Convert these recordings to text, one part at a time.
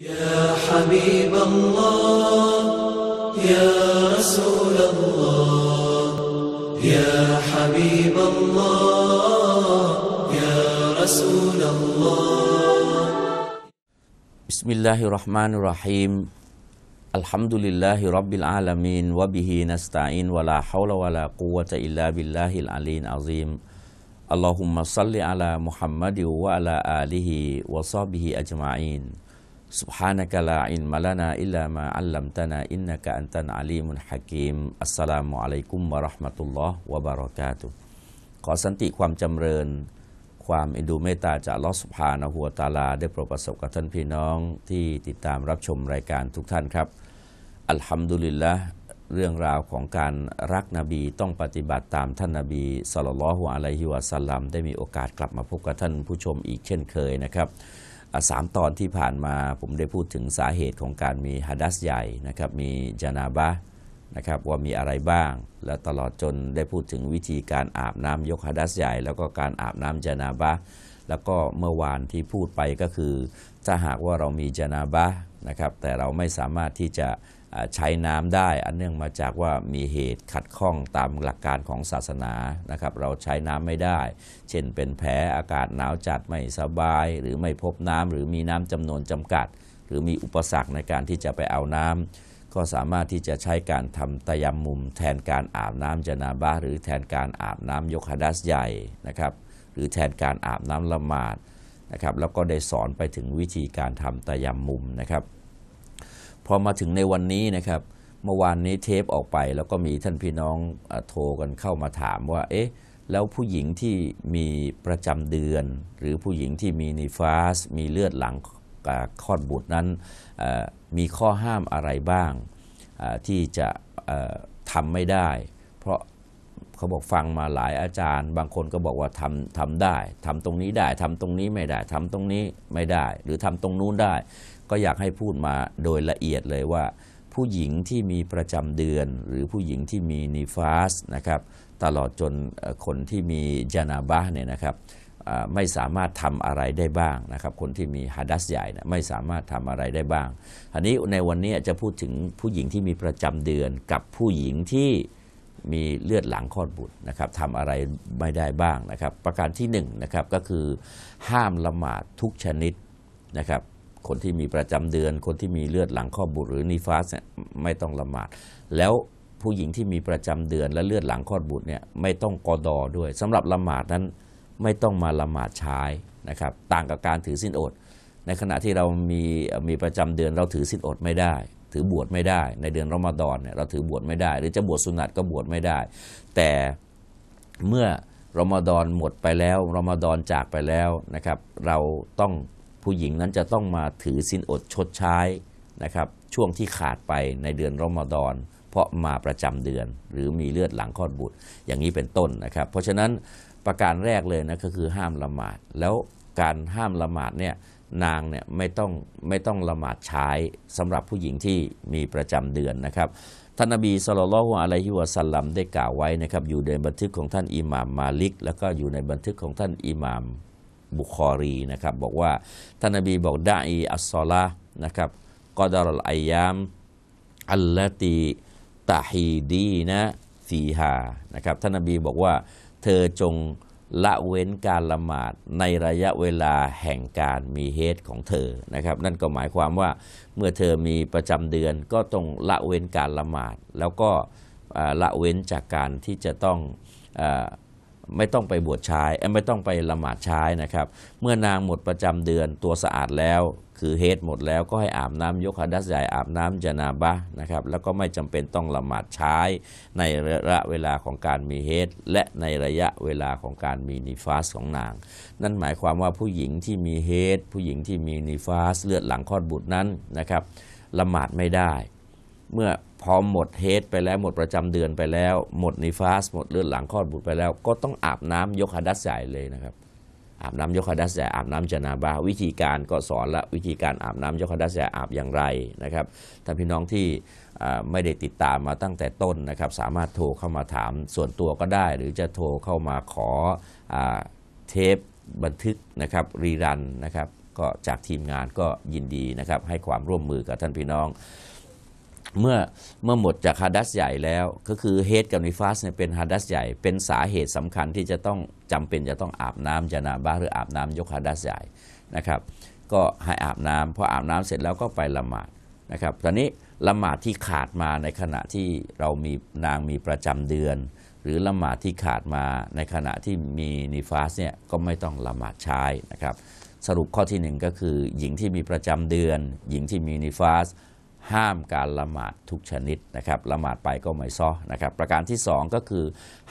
يا حبيب الله يا رسول الله يا حبيب الله يا رسول الله بسم الله الرحمن الرحيم الحمد لله رب العالمين وبه نستعين ولا حول ولا قوة إلا بالله العلي العظيم اللهم صل على محمد وعلى آله وصحبه أجمعين سبحانك لا علم لنا إلا ما علمتنا إنك أنت العليم الحكيم السلام عليكم ورحمة الله وبركاته ขอสันติความจำเริญความอินดูเมตตาจากลอสุภานหัวตาลา ได้โปรดประสบกับท่านพี่น้องที่ติดตามรับชมรายการทุกท่านครับ อัลฮัมดุลิลละเรื่องราวของการรักนบี ต้องปฏิบัติตามท่านนบีสลลลอฮุอะลัยฮิวะสัลลัมได้มีโอกาสกลับมาพบกับท่านผู้ชมอีกเช่นเคยนะครับสามตอนที่ผ่านมาผมได้พูดถึงสาเหตุของการมีฮัดัสใหญ่นะครับ มีจานาบะนะครับ ว่ามีอะไรบ้าง และตลอดจนได้พูดถึงวิธีการอาบน้ำยกฮัดัสใหญ่ แล้วก็การอาบน้ำจานาบะแล้วก็เมื่อวานที่พูดไปก็คือถ้าหากว่าเรามีจานาบะนะครับ แต่เราไม่สามารถที่จะใช้น้ำได้อันเนื่องมาจากว่ามีเหตุขัดข้องตามหลักการของศาสนานะครับ เราใช้น้ำไม่ได้ เช่นเป็นแผลอากาศหนาวจัดไม่สบาย หรือไม่พบน้ำหรือมีน้ำจำนวนจำกัด หรือมีอุปสรรคในการที่จะไปเอาน้ำ ก็สามารถที่จะใช้การทำตยามมุมแทนการอาบน้ำจนาบาหรือแทนการอาบน้ำยกฮดัสใหญ่นะครับ หรือแทนการอาบน้ำละหมาดนะครับ แล้วก็ได้สอนไปถึงวิธีการทำตยามมุมนะครับพอมาถึงในวันนี้นะครับเมื่อวานนี้เทปออกไป แล้วก็มีท่านพี่น้องโทรกันเข้ามาถามว่าเอ๊ะแล้วผู้หญิงที่มีประจำเดือน หรือผู้หญิงที่มีนิฟาส มีเลือดหลังคลอดบุตรนั้นมีข้อห้ามอะไรบ้างที่จะทำไม่ได้ เพราะเขาบอกฟังมาหลายอาจารย์ บางคนก็บอกว่าทำทำได้ทำตรงนี้ได้ทำตรงนี้ไม่ได้ทำตรงนี้ไม่ได้หรือทำตรงนู้นได้ก็อยากให้พูดมาโดยละเอียดเลยว่า ผู้หญิงที่มีประจำเดือน หรือผู้หญิงที่มีนิฟาสนะครับ ตลอดจนคนที่มีจานาบะเนี่ยนะครับไม่สามารถทำอะไรได้บ้างนะครับ คนที่มีฮัดัสใหญ่นะไม่สามารถทำอะไรได้บ้างอันนี้ในวันนี้จะพูดถึงผู้หญิงที่มีประจำเดือนกับผู้หญิงที่มีเลือดหลังคลอดบุตรนะครับทำอะไรไม่ได้บ้างนะครับ ประการที่1นนะครับก็คือห้ามละหมาดทุกชนิดนะครับคนที่มีประจำเดือน คนที่มีเลือดหลังข้อบุตรหรือนิฟาสเนี่ยไม่ต้องละหมาด แล้วผู้หญิงที่มีประจำเดือนและเลือดหลังคลอดบุตรเนี่ยไม่ต้องกอดอด้วย สำหรับละหมาดนั้นไม่ต้องมาละหมาดใช้นะครับ ต่างกับการถือสินอด ในขณะที่เรามีมีประจำเดือน เราถือสินอดไม่ได้ ถือบวชไม่ได้ ในเดือนรอมฎอนเนี่ยเราถือบวชไม่ได้ หรือจะบวชสุนัตก็บวชไม่ได้ แต่เมื่อรอมฎอนหมดไปแล้วรอมฎอนจากไปแล้วนะครับ เราต้องผู้หญิงนั้นจะต้องมาถือสินอดชดใช้นะครับช่วงที่ขาดไปในเดือนรอมฎอนเพราะมาประจำเดือนหรือมีเลือดหลังคลอดบุตรอย่างนี้เป็นต้นนะครับ เพราะฉะนั้นประการแรกเลยนะก็คือห้ามละหมาดแล้วการห้ามละหมาดเนี่ยนางเนี่ยไม่ต้องไม่ต้องละหมาดใช้ สำหรับผู้หญิงที่มีประจำเดือนนะครับท่านอบีสุลต่านอะลัยฮิวะสัลลัมได้กล่าวไว้นะครับอยู่ในบันทึกของท่านอิหม่ามมาลิกแล้วก็อยู่ในบันทึกของท่านอิหม่ามบุคอรีนะครับบอกว่าท่านนบีบอกดาออัสซอลานะครับกอดารลอายามอัลลตีตาฮีดีนะซีฮานะครับท่านนบีบอกว่าเธอจงละเว้นการละหมาดในระยะเวลาแห่งการมีเฮตของเธอนะครับ นั่นก็หมายความว่าเมื่อเธอมีประจำเดือน ก็ต้องละเว้นการละหมาดแล้วก็ละเว้นจากการที่จะต้องไม่ต้องไปบวชชายไม่ต้องไปละหมาดชายนะครับ เมื่อนางหมดประจำเดือนตัวสะอาดแล้ว คือเฮดหมดแล้วก็ให้อาบน้ำยกหดัสใหญ่อาบน้ำจนาบะนะครับแล้วก็ไม่จำเป็นต้องละหมาดชายในระยะเวลาของการมีเฮดและในระยะเวลาของการมีนิฟาสของนาง นั่นหมายความว่าผู้หญิงที่มีเฮดผู้หญิงที่มีนิฟาส เลือดหลังคลอดบุตรนั้นนะครับ ละหมาดไม่ได้เมื่อพอหมดเฮดไปแล้วหมดประจำเดือนไปแล้วหมดนิฟาสหมดเลือดหลังคลอดบุตรไปแล้ว ก็ต้องอาบน้ำยกฮัดัสใหญ่เลยนะครับ อาบน้ำยกฮัดัสใหญ่อาบน้ำจนาบา วิธีการก็สอนละวิธีการอาบน้ำยกฮัดัสใหญ่อาบอย่างไรนะครับท่านพี่น้องที่ไม่ได้ติดตามมาตั้งแต่ต้นนะครับสามารถโทรเข้ามาถามส่วนตัวก็ได้ หรือจะโทรเข้ามาขออเทปบันทึกนะครับรีรันนะครับก็จากทีมงานก็ยินดีนะครับให้ความร่วมมือกับท่านพี่น้องเมื่อเมื่อหมดจากฮาดัสใหญ่แล้ว ก็คือเฮดกับนิฟัสเนี่ยเป็นฮาดัสใหญ่เป็นสาเหตุสำคัญที่จะต้องจำเป็นจะต้องอาบน้ำจานาบ้าหรืออาบน้ำยกฮาดัสใหญ่นะครับก็ให้อาบน้ำพออาบน้ำเสร็จแล้วก็ไปละหมาดนะครับตอนนี้ละหมาดที่ขาดมาในขณะที่เรามีนางมีประจำเดือน หรือละหมาดที่ขาดมาในขณะที่มีนิฟาสเนี่ยก็ไม่ต้องละหมาดใช้นะครับสรุปข้อที่1ก็คือหญิงที่มีประจำเดือน หญิงที่มีนิฟาสห้ามการละหมาดทุกชนิดนะครับละหมาดไปก็ไม่ซ้อนะครับประการที่2ก็คือ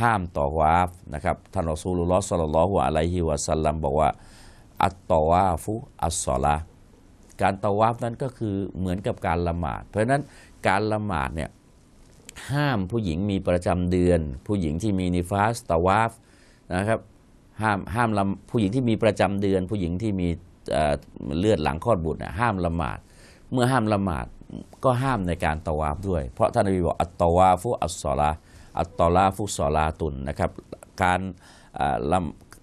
ห้ามต่อวาฟนะครับท่านอัซูลุลอฮสัลลัลลอฮุอะลัยฮิวะสัลลัมบอกว่าอัตตวาฟุอัสซอลาการตวาฟนั้นก็คือเหมือนกับการละหมาด เพราะนั้นการละหมาดเนี่ยห้ามผู้หญิงมีประจำเดือน ผู้หญิงที่มีนิฟาสตวาฟนะครับห้ามห้ามละผู้หญิงที่มีประจำเดือน ผู้หญิงที่มีเลือดหลังคลอดบุตรห้ามละหมาดเมื่อห้ามละหมาดก็ห้ามในการตวาฟด้วย เพราะท่านนบีบอกอัตตวาฟุ อัสซอลาอัตตอลาฟุซอลาตุนนะครับการ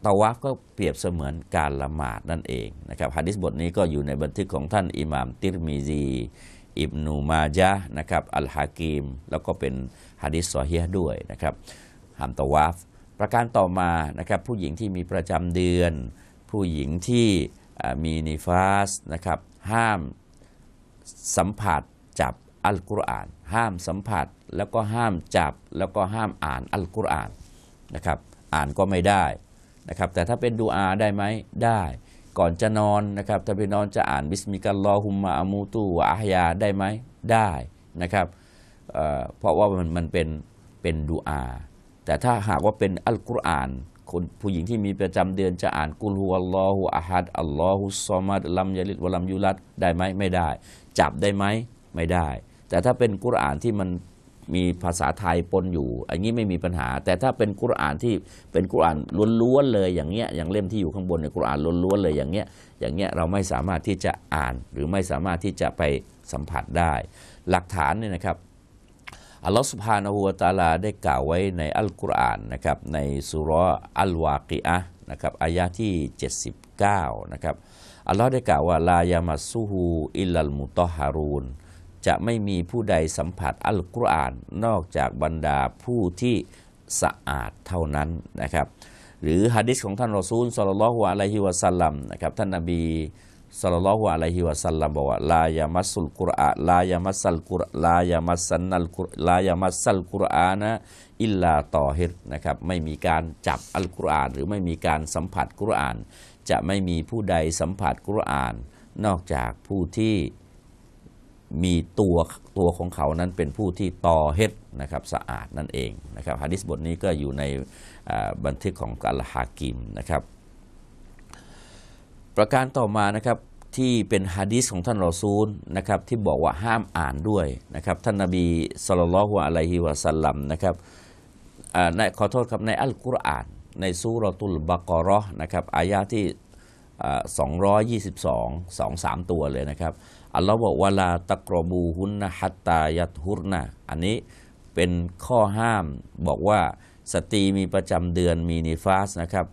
ตวาฟก็เปรียบเสมือนการละหมาดนั่นเองนะครับฮะดิษบทนี้ก็อยู่ในบันทึกของท่านอิหม่ามติรมีซีอิบนูมาจานะครับอัลฮากิมแล้วก็เป็นฮะดิษซอฮีด้วยนะครับห้ามตวาฟประการต่อมานะครับผู้หญิงที่มีประจำเดือน ผู้หญิงที่มีนิฟาสนะครับห้ามสัมผัสจับอัลกุรอาน ห้ามสัมผัสแล้วก็ห้ามจับแล้วก็ห้ามอ่านอัลกุรอานนะครับอ่านก็ไม่ได้นะครับแต่ถ้าเป็นดูอาได้ไหมได้ ก่อนจะนอนนะครับถ้าไปนอนจะอ่านบิสมิกัลลอฮุมมาอามูตูวะอาฮยาได้ไหมได้นะครับเเพราะว่ามันมันเป็นเป็นดูอาแต่ถ้าหากว่าเป็นอัลกุรอานคนผู้หญิงที่มีประจำเดือนจะอ่านกุลฮุอัลลอฮุอะฮัดอัลลอฮุซอมัดลัมยาลิดวะลัมยุลัดได้ไหมไม่ได้จับได้ไหมไม่ได้ แต่ถ้าเป็นกุรอานที่มันมีภาษาไทยปนอยู่อันนี้ไม่มีปัญหา แต่ถ้าเป็นกุรอานที่เป็นกุรอานล้วนๆเลย อย่างเงี้ยอย่างเล่มที่อยู่ข้างบนในกุรอานล้วนๆเลยอย่างเงี้ยอย่างเงี้ยเราไม่สามารถที่จะอ่านหรือไม่สามารถที่จะไปสัมผัสได้ หลักฐานเนี่ยนะครับอัลลอฮฺสุบฮานาหวตาลาได้กล่าวไว้ในอัลกุรอานนะครับในสุรอัลวากีอะนะครับอายะที่ 79นะครับอัลลอฮ์ได้กล่าวว่า ลายามัสซูฮูอิลลัลมุตฮารูน จะไม่มีผู้ใดสัมผัสอัลกุรอานนอกจากบรรดาผู้ที่สะอาดเท่านั้นนะครับหรือฮะดิษของท่านรอซูลสลลัลลอฮุอะลัยฮิวะสัลลัมนะครับท่านนบีสัลลัลลอฮุอะลัยฮิวะสัลลัมบอกว่าลายามัสุลกุรอานลายามัสัลกุรลายามัสันนัลกุรลายามัสัลกุรอานะอิลลาต่อฮิรนะครับ ไม่มีการจับอัลกุรอานหรือไม่มีการสัมผัสกุรอาน จะไม่มีผู้ใดสัมผัสกุรอาน นอกจากผู้ที่มีตัวตัวของเขานั้นเป็นผู้ที่ต่อเฮตนะครับ สะอาดนั่นเองนะครับฮะดิษบทนี้ก็อยู่ในบันทึกของอัลฮากิมนะครับประการต่อมานะครับ ที่เป็นฮะดีสของท่านรอซูลนะครับที่บอกว่าห้ามอ่านด้วยนะครับท่านนาบีสุลต่านละฮุอะไลฮิวะสัลลัมนะครับในขอโทษครับ ในอัลกุรอานในซูรตุลบากรอนะครับอายาที่222 23ตัวเลยนะครับอัลลอฮ์บอกวลาตะกรบูฮุนนะฮัตตายัตฮุรนะอันนี้เป็นข้อห้ามบอกว่าสตรีมีประจำเดือนมีนิฟาสนะครับ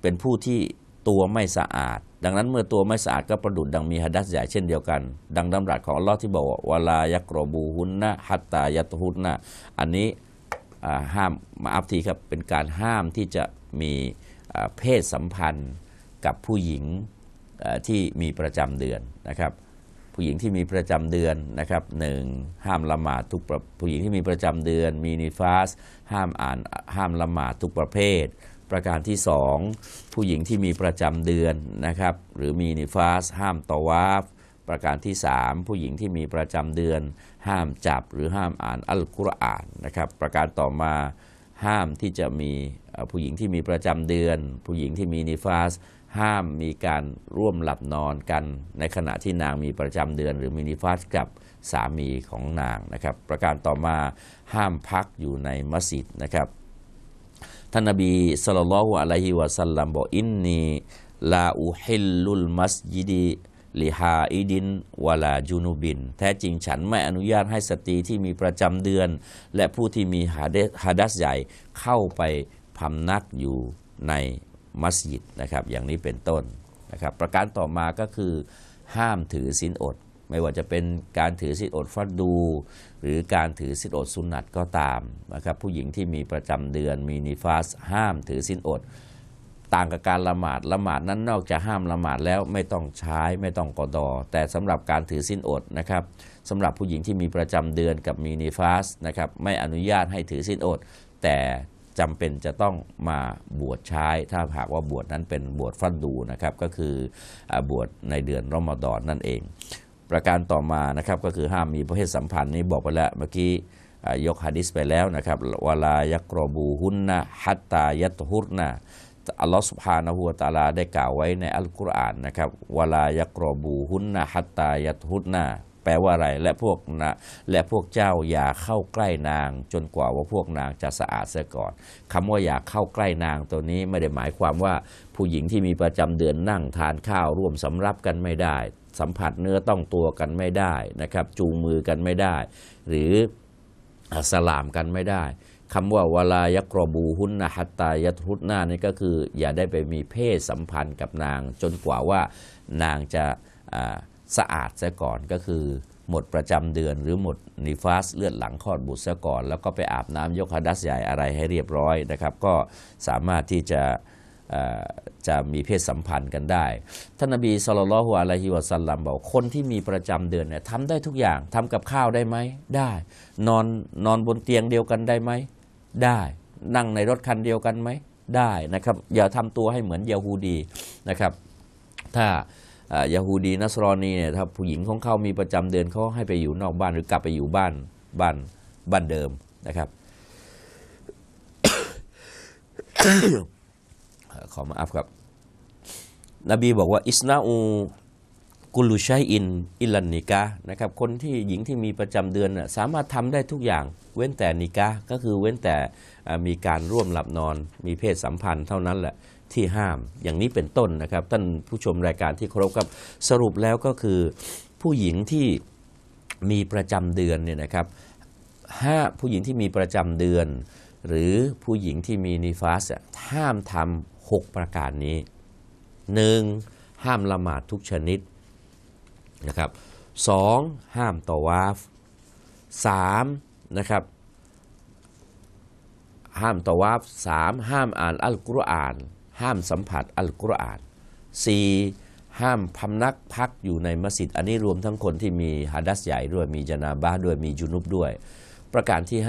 เป็นผู้ที่ตัวไม่สะอาดดังนั้นเมื่อตัวไม่สะอาดก็ประดุดดังมีหดัสใหญ่เช่นเดียวกัน ดังดำรัสของลอที่บอกวลายักรบูหุนนะฮัตตายัตหุนนะอันนี้ห้ามมาอัพทีครับเป็นการห้ามที่จะมีเพศสัมพันธ์กับผู้หญิงที่มีประจำเดือนนะครับผู้หญิงที่มีประจำเดือนนะครับหนึ่งห้ามละหมาดทุกผู้หญิงที่มีประจำเดือนมีนิฟาส ห้ามอ่านห้ามละหมาดทุกประเภทประการที่สองผู้หญิงที่มีประจำเดือนนะครับ หรือมีนิฟาส ห้ามตวาฟประการที่3ผู้หญิงที่มีประจำเดือน ห้ามจับหรือห้ามอ่านอัลกุรอานนะครับ ประการต่อมาห้ามที่จะมีผู้หญิงที่มีประจำเดือน ผู้หญิงที่มีนิฟาสห้ามมีการร่วมหลับนอนกันในขณะที่นางมีประจำเดือนหรือมีนิฟาสกับสามีของนางนะครับ ประการต่อมาห้ามพักอยู่ในมัสยิดนะครับท่านนบีสุลต่านละอะลัยฮิวะสัลลัมบอกอินนี ลาอุฮิลลุลมัสยิดีลิฮาอิดิน วลาจูนูบิน แท้จริงฉันไม่อนุญาตให้สตรีที่มีประจำเดือน และผู้ที่มีฮาดัสใหญ่เข้าไปพำนักอยู่ในมัสยิดนะครับอย่างนี้เป็นต้นนะครับประการต่อมาก็คือห้ามถือศิลอดไม่ว่าจะเป็นการถือสิทธิอดฟัดดู หรือการถือสิทธิอดสุนัตก็ตามนะครับผู้หญิงที่มีประจำเดือน มีนิฟาส ห้ามถือสิทธิอด ต่างกับการละหมาดละหมาดนั้นนอกจากห้ามละหมาดแล้วไม่ต้องใช้ ไม่ต้องกอดอแต่สำหรับการถือสินอดนะครับสำหรับผู้หญิงที่มีประจำเดือนกับมีนิฟาสนะครับไม่อนุญาตให้ถือสินอด แต่จำเป็นจะต้องมาบวชใช้ ถ้าหากว่าบวชนั้นเป็นบวชฟันดูนะครับก็คือบวชในเดือนรอมฎอนนั่นเองประการต่อมานะครับก็คือห้ามมีเพศสัมพันธ์นี้บอกไปแล้วเมื่อกี้ยกฮะดิษไปแล้วนะครับวลายักรบูฮุนนะฮัตตายัตฮุรนะอัลลอฮฺสุบฮานะฮูวตาลาได้กล่าวไว้ในอัลกุรอานนะครับวลายักรบูฮุนนะฮัตตายัตฮุรนะแปลว่าอะไรและพวกนะและพวกเจ้าอย่าเข้าใกล้นางจนกว่าว่าพวกนางจะสะอาดเสียก่อน คำว่าอย่าเข้าใกล้นางตัวนี้ไม่ได้หมายความว่า ผู้หญิงที่มีประจำเดือนนั่งทานข้าวร่วมสำรับกันไม่ได้สัมผัสเนื้อต้องตัวกันไม่ได้นะครับ จูงมือกันไม่ได้ หรือสลามกันไม่ได้คำว่าวลายกรบูหุนนะฮัตตายทุนนานี่ก็คือ อย่าได้ไปมีเพศสัมพันธ์กับนางจนกว่าว่า นางจะสะอาดซะก่อนก็คือหมดประจำเดือน หรือหมดนิฟาส เลือดหลังคลอดบุตรซะก่อน แล้วก็ไปอาบน้ำยกฮัดัสใหญ่อะไรให้เรียบร้อยนะครับ ก็สามารถที่จะจะมีเพศสัมพันธ์กันได้ท่านนบีสุลต่านหัวอะลัยฮิวะสัลลัมบอกคนที่มีประจำเดือนเนี่ยทำได้ทุกอย่างทำกับข้าวได้ไหมได้นอนนอนบนเตียงเดียวกันได้ไหม ได้ นั่งในรถคันเดียวกันไหมได้นะครับอย่าทำตัวให้เหมือนยาฮูดีนะครับถ้ายาฮูดีนัสรอนีเนี่ยถ้าผู้หญิงของเขา มีประจำเดือนเขาให้ไปอยู่นอกบ้านหรือกลับไปอยู่บ้านบ้านบ้านเดิมนะครับขอมาอัพครับ นบีบอกว่าอิสนาอูกุลูชัยอินอิลันนิกะนะครับ คนที่หญิงที่มีประจำเดือนสามารถทำได้ทุกอย่าง เว้นแต่นิกะก็คือเว้นแต่มีการร่วมหลับนอน มีเพศสัมพันธ์เท่านั้นแหละ ที่ห้ามอย่างนี้เป็นต้นนะครับ ท่านผู้ชมรายการที่เคารพครับสรุปแล้วก็คือ ผู้หญิงที่มีประจำเดือนเนี่ยนะครับห้าผู้หญิงที่มีประจำเดือน หรือผู้หญิงที่มีนิฟาสห้ามทำ6 ประการนี้ 1. ห้ามละหมาดทุกชนิดนะครับ 2. ห้ามต่อวาฟ 3. นะครับห้ามต่อวาฟ 3. ห้ามอ่านอัลกุรอาน ห้ามสัมผัสอัลกุรอาน 4. ห้ามพำนักพักอยู่ในมัสยิดอันนี้รวมทั้งคนที่มีฮัดัสใหญ่ด้วยมีจนาบ้าด้วยมีจุนุบด้วย ประการที่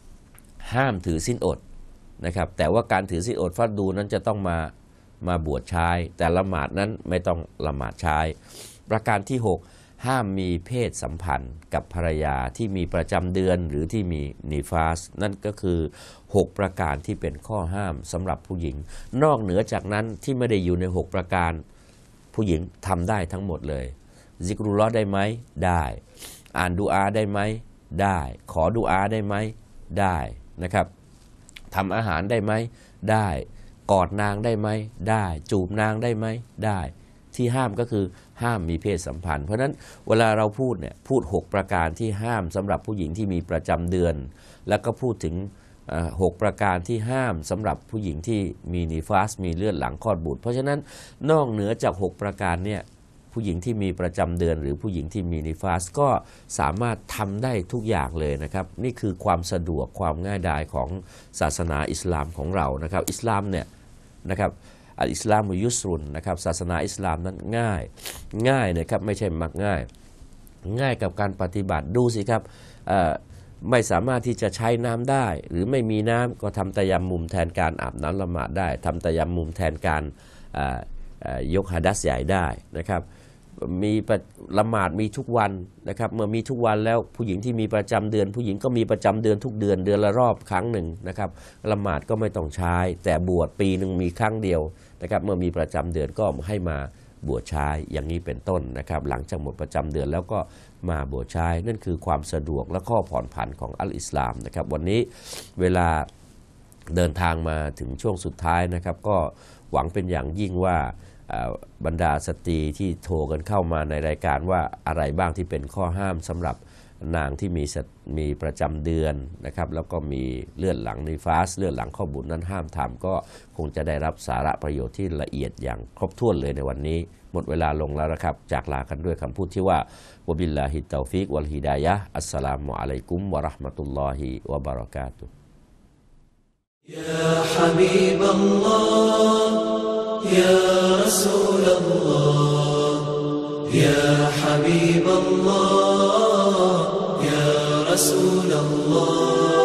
5 ห้ามถือสิ้นอดนะครับแต่ว่าการถือศีลอดฟัดดูนั้นจะต้องมามาบวชใช้ แต่ละหมาดนั้นไม่ต้องละหมาดใช้ ประการที่6ห้ามมีเพศสัมพันธ์กับภรรยาที่มีประจำเดือนหรือที่มีนิฟาสนั่นก็คือ 6 ประการที่เป็นข้อห้ามสำหรับผู้หญิง นอกเหนือจากนั้นที่ไม่ได้อยู่ใน 6 ประการผู้หญิงทำได้ทั้งหมดเลยซิกรุลอได้ไหมได้ อ่านดูอาได้ไหมได้ ขอดูอาได้ไหมได้นะครับทำอาหารได้ไหมได้ กอดนางได้ไหมได้ จูบนางได้ไหมได้ ที่ห้ามก็คือห้ามมีเพศสัมพันธ์ เพราะนั้นเวลาเราพูดเนี่ยพูด 6 ประการที่ห้ามสำหรับผู้หญิงที่มีประจำเดือน แล้วก็พูดถึงหกประการที่ห้ามสำหรับผู้หญิงที่มีนิฟาสมีเลือดหลังคลอดบุตรเพราะฉะนั้นนอกเหนือจาก 6 ประการเนี่ยผู้หญิงที่มีประจำเดือนหรือผู้หญิงที่มีนิฟาส ก็สามารถทำได้ทุกอย่างเลยนะครับนี่คือความสะดวกความง่ายดายของศาสนาอิสลามของเรานะครับ อิสลามเนี่ยนะครับอัลอิสลามมุยุสรุนนะครับศาสนาอิสลามนั้นง่าย ง่ายนะครับไม่ใช่มักง่าย ง่ายกับการปฏิบัติดูสิครับ ไม่สามารถที่จะใช้น้ำได้ หรือไม่มีน้ำก็ทำตะยำมุมแทนการอาบน้ำละหมาดได้ ทำตะยำมุมแทนการยกหัดัสใหญ่ได้นะครับมีละหมาดมีทุกวันนะครับเมื่อมีทุกวันแล้วผู้หญิงที่มีประจำเดือน ผู้หญิงก็มีประจำเดือนทุกเดือนเดือนละรอบครั้งหนึ่งนะครับละหมาดก็ไม่ต้องใช้ แต่บวชปีหนึ่งมีครั้งเดียวนะครับเมื่อมีประจำเดือนก็ให้มาบวชใช้อย่างนี้เป็นต้นนะครับ หลังจากหมดประจำเดือนแล้วก็มาบวชใช้ นั่นคือความสะดวกและข้อผ่อนผันของอัลอิสลามนะครับวันนี้เวลาเดินทางมาถึงช่วงสุดท้ายนะครับก็หวังเป็นอย่างยิ่งว่าบรรดาสตรีที่โทรกันเข้ามาในรายการว่าอะไรบ้างที่เป็นข้อห้ามสำหรับนางที่มีมีประจำเดือนนะครับแล้วก็มีเลือดหลังในฟาส เลือดหลังข้อบุญนั้นห้ามทำก็คงจะได้รับสาระประโยชน์ที่ละเอียดอย่างครบถ้วนเลยในวันนี้หมดเวลาลงแล้วนะครับ จากลากันด้วยคำพูดที่ว่าวบิลลาฮิตาฟิกวัลฮิดายะอัสสลามุอะลัยกุมวะราะห์มะตุลลอฮิวะบารากาตุ يا حبيب الله يا رسول الله يا حبيب الله يا رسول الله